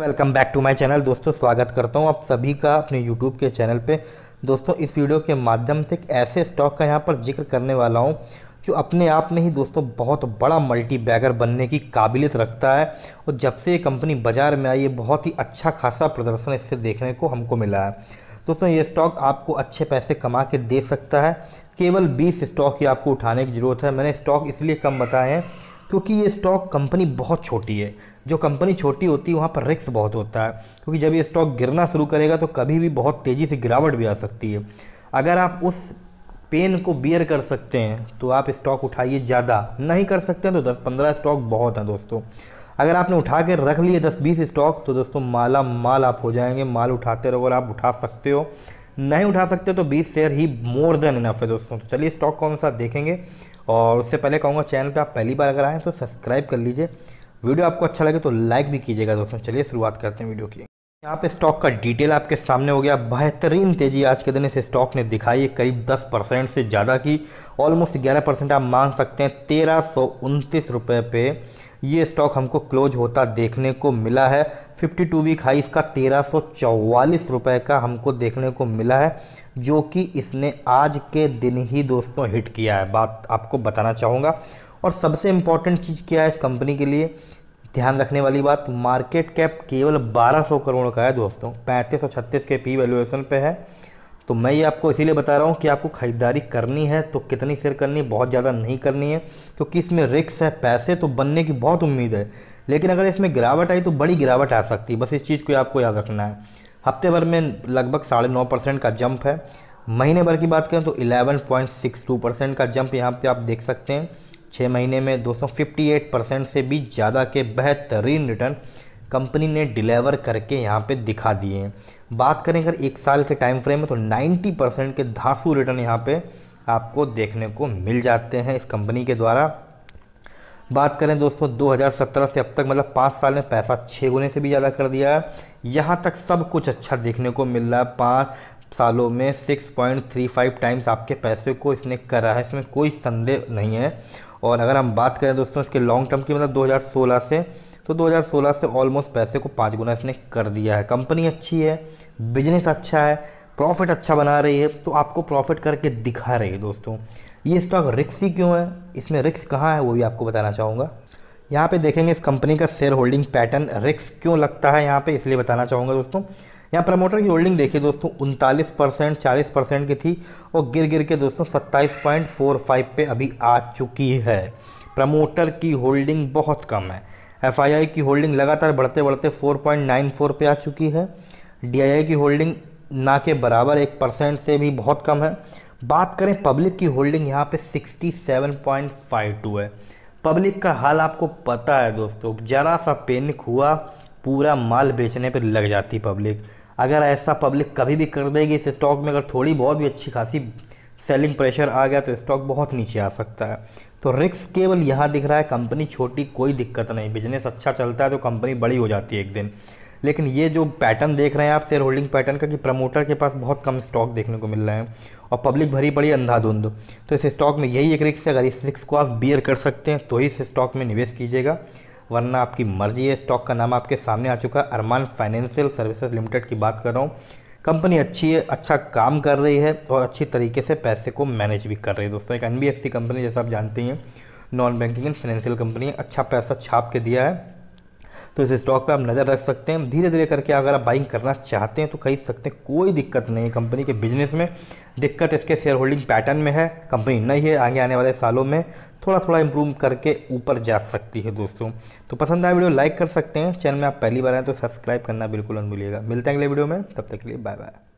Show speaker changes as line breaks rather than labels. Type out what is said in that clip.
welcome back to my channel दोस्तों स्वागत करता हूं आप सभी का अपने यूट्यूब के चैनल पे दोस्तों इस वीडियो के माध्यम से एक ऐसे स्टॉक का यहां पर जिक्र करने वाला हूं जो अपने आप में ही दोस्तों बहुत बड़ा मल्टी बैगर बनने की काबिलियत रखता है और जब से ये कंपनी बाज़ार में आई है बहुत ही अच्छा खासा प्रदर्शन इससे देखने को हमको मिला है दोस्तों ये स्टॉक आपको अच्छे पैसे कमा के दे सकता है केवल बीस स्टॉक ही आपको उठाने की ज़रूरत है मैंने स्टॉक इसलिए कम बताए हैं क्योंकि ये स्टॉक कंपनी बहुत छोटी है जो कंपनी छोटी होती है वहाँ पर रिक्स बहुत होता है क्योंकि जब ये स्टॉक गिरना शुरू करेगा तो कभी भी बहुत तेज़ी से गिरावट भी आ सकती है अगर आप उस पेन को बियर कर सकते हैं तो आप स्टॉक उठाइए ज़्यादा नहीं कर सकते तो दस पंद्रह स्टॉक बहुत हैं दोस्तों अगर आपने उठा के रख लिए दस बीस स्टॉक तो दोस्तों माला माल आप हो जाएंगे माल उठाते रहो और आप उठा सकते हो नहीं उठा सकते तो बीस शेयर ही मोर देन इनफ है दोस्तों तो चलिए स्टॉक कौन सा देखेंगे और उससे पहले कहूँगा चैनल पर आप पहली बार अगर आएँ तो सब्सक्राइब कर लीजिए वीडियो आपको अच्छा लगे तो लाइक भी कीजिएगा दोस्तों चलिए शुरुआत करते हैं वीडियो की यहाँ पे स्टॉक का डिटेल आपके सामने हो गया बेहतरीन तेजी आज के दिन इस स्टॉक ने दिखाई है करीब 10 परसेंट से ज़्यादा की ऑलमोस्ट 11 परसेंट आप मान सकते हैं तेरह सौ उनतीस रुपये पे ये स्टॉक हमको क्लोज होता देखने को मिला है 52 वीक हाई इसका तेरह रुपए का हमको देखने को मिला है जो कि इसने आज के दिन ही दोस्तों हिट किया है बात आपको बताना चाहूँगा और सबसे इम्पॉर्टेंट चीज़ क्या है इस कंपनी के लिए ध्यान रखने वाली बात मार्केट कैप केवल 1200 करोड़ का है दोस्तों 3536 के पी वैल्यूएशन पे है तो मैं ये आपको इसीलिए बता रहा हूँ कि आपको ख़रीदारी करनी है तो कितनी शेयर करनी है बहुत ज़्यादा नहीं करनी है क्योंकि इसमें रिक्स है पैसे तो बनने की बहुत उम्मीद है लेकिन अगर इसमें गिरावट आई तो बड़ी गिरावट आ सकती है बस इस चीज़ को आपको याद रखना है हफ्ते भर में लगभग साढ़े नौ परसेंट का जंप है महीने भर की बात करें तो टू परसेंट का जंप यहाँ पे आप देख सकते हैं छः महीने में दोस्तों 58 परसेंट से भी ज़्यादा के बेहतरीन रिटर्न कंपनी ने डिलीवर करके यहाँ पे दिखा दिए हैं बात करें अगर एक साल के टाइम फ्रेम में तो 90 परसेंट के धासू रिटर्न यहाँ पे आपको देखने को मिल जाते हैं इस कंपनी के द्वारा बात करें दोस्तों 2017 से अब तक मतलब पाँच साल में पैसा छः गुने से भी ज़्यादा कर दिया है यहाँ तक सब कुछ अच्छा देखने को मिल रहा है पाँच सालों में 6.35 टाइम्स आपके पैसे को इसने करा है इसमें कोई संदेह नहीं है और अगर हम बात करें दोस्तों इसके लॉन्ग टर्म की मतलब 2016 से तो 2016 से ऑलमोस्ट पैसे को पाँच गुना इसने कर दिया है कंपनी अच्छी है बिजनेस अच्छा है प्रॉफिट अच्छा बना रही है तो आपको प्रॉफिट करके दिखा रही है दोस्तों ये स्टॉक रिक्स ही क्यों है इसमें रिक्स कहाँ है वो भी आपको बताना चाहूँगा यहाँ पे देखेंगे इस कंपनी का शेयर होल्डिंग पैटर्न रिक्स क्यों लगता है यहाँ पे इसलिए बताना चाहूँगा दोस्तों यहाँ प्रमोटर की होल्डिंग देखिए दोस्तों उनतालीस परसेंट चालीस परसेंट की थी और गिर गिर के दोस्तों सत्ताईस पॉइंट फोर फाइव पर अभी आ चुकी है प्रमोटर की होल्डिंग बहुत कम है एफ की होल्डिंग लगातार बढ़ते बढ़ते फोर पॉइंट नाइन फोर पर आ चुकी है डी की होल्डिंग ना के बराबर एक परसेंट से भी बहुत कम है बात करें पब्लिक की होल्डिंग यहाँ पे 67.52 है पब्लिक का हाल आपको पता है दोस्तों ज़रा सा पेनिक हुआ पूरा माल बेचने पर लग जाती पब्लिक अगर ऐसा पब्लिक कभी भी कर देगी इस स्टॉक में अगर थोड़ी बहुत भी अच्छी खासी सेलिंग प्रेशर आ गया तो स्टॉक बहुत नीचे आ सकता है तो रिक्स केवल यहाँ दिख रहा है कंपनी छोटी कोई दिक्कत नहीं बिजनेस अच्छा चलता है तो कंपनी बड़ी हो जाती है एक दिन लेकिन ये जो पैटर्न देख रहे हैं आप शेयर होल्डिंग पैटर्न का कि प्रमोटर के पास बहुत कम स्टॉक देखने को मिल रहा है और पब्लिक भरी पड़ी अंधाधुंध तो इस स्टॉक में यही एक रिक्स है अगर इस रिक्स को आप बियर कर सकते हैं तो ही इस स्टॉक में निवेश कीजिएगा वरना आपकी मर्जी है स्टॉक का नाम आपके सामने आ चुका है अरमान फाइनेंशियल सर्विसेज लिमिटेड की बात कर रहा हूँ कंपनी अच्छी है अच्छा काम कर रही है और अच्छी तरीके से पैसे को मैनेज भी कर रही है दोस्तों एक एन कंपनी जैसा आप जानते हैं non banking and financial company अच्छा पैसा छाप के दिया है तो इस स्टॉक पर आप नज़र रख सकते हैं धीरे धीरे करके अगर आप बाइंग करना चाहते हैं तो खरीद सकते हैं कोई दिक्कत नहीं है कंपनी के बिजनेस में दिक्कत इसके शेयर होल्डिंग पैटर्न में है कंपनी नहीं है आगे आने वाले सालों में थोड़ा थोड़ा इम्प्रूव करके ऊपर जा सकती है दोस्तों तो पसंद आया वीडियो लाइक कर सकते हैं चैनल में आप पहली बार आए तो सब्सक्राइब करना बिल्कुल न मिलते हैं अगले वीडियो में तब तक के लिए बाय बाय